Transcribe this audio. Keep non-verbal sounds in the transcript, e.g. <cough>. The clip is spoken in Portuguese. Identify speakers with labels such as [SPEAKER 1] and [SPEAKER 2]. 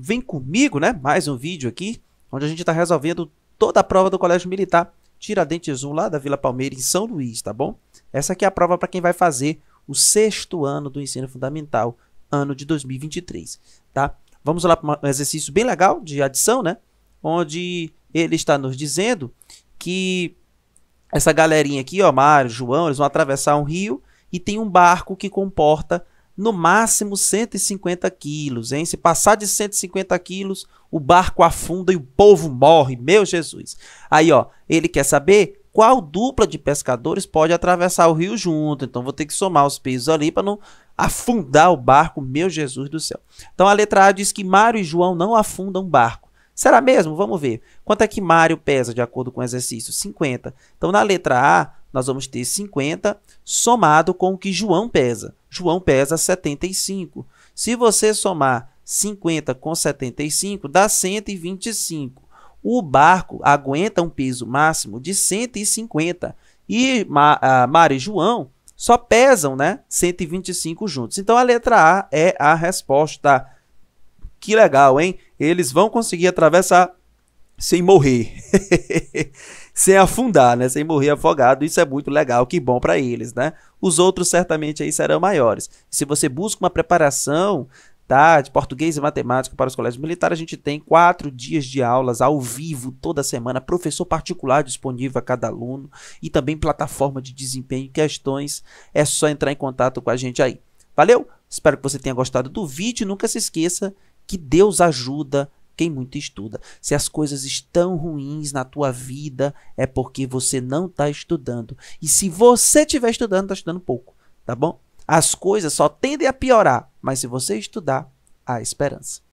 [SPEAKER 1] Vem comigo, né? Mais um vídeo aqui, onde a gente está resolvendo toda a prova do Colégio Militar Tiradentes 1 lá da Vila Palmeira, em São Luís, tá bom? Essa aqui é a prova para quem vai fazer o sexto ano do ensino fundamental, ano de 2023, tá? Vamos lá para um exercício bem legal de adição, né? Onde ele está nos dizendo que essa galerinha aqui, ó, Mário, João, eles vão atravessar um rio e tem um barco que comporta no máximo 150 quilos, hein? Se passar de 150 quilos, o barco afunda e o povo morre, meu Jesus. Aí, ó, ele quer saber qual dupla de pescadores pode atravessar o rio junto. Então, vou ter que somar os pesos ali para não afundar o barco, meu Jesus do céu. Então, a letra A diz que Mário e João não afundam o barco. Será mesmo? Vamos ver. Quanto é que Mário pesa, de acordo com o exercício? 50. Então, na letra A, nós vamos ter 50 somado com o que João pesa. João pesa 75. Se você somar 50 com 75, dá 125. O barco aguenta um peso máximo de 150. E Mari e João só pesam né, 125 juntos. Então a letra A é a resposta. Que legal, hein? Eles vão conseguir atravessar sem morrer, <laughs> sem afundar, né? Sem morrer afogado. Isso é muito legal, que bom para eles, né? Os outros certamente aí serão maiores. Se você busca uma preparação tá, de português e matemática para os colégios militares, a gente tem quatro dias de aulas ao vivo toda semana, professor particular disponível a cada aluno e também plataforma de desempenho e questões. É só entrar em contato com a gente aí. Valeu? Espero que você tenha gostado do vídeo. Nunca se esqueça que Deus ajuda quem muito estuda. Se as coisas estão ruins na tua vida, é porque você não está estudando. E se você estiver estudando, está estudando pouco, tá bom? As coisas só tendem a piorar, mas se você estudar, há esperança.